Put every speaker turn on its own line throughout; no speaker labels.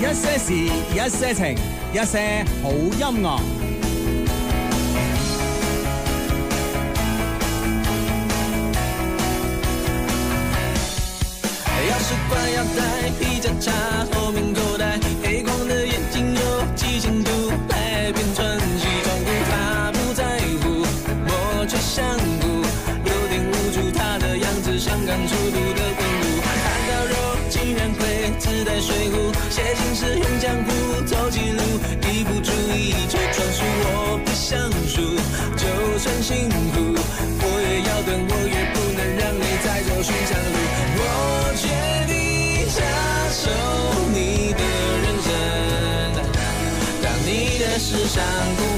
一些事，一些情，一些好音乐。
带，皮夹后面口袋，黑光的眼。水浒写情诗用江湖做记录，一不注意就撞树，我不想输，就算辛苦，我也要等，我也不能让你再走寻常路。我决定接受你的认真，当你的事上不。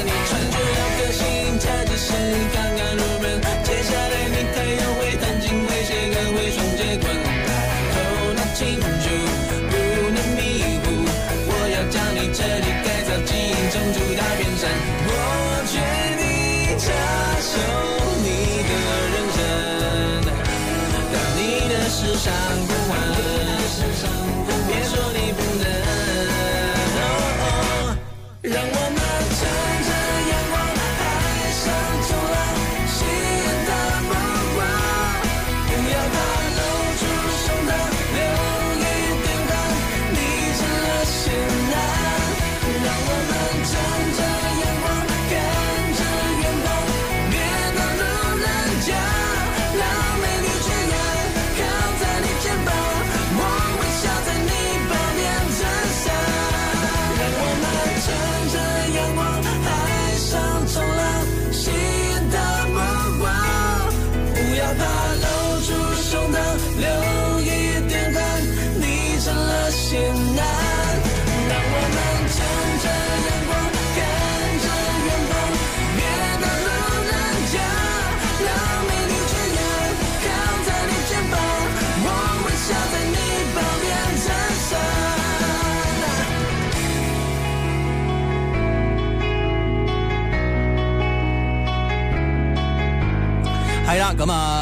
Come on.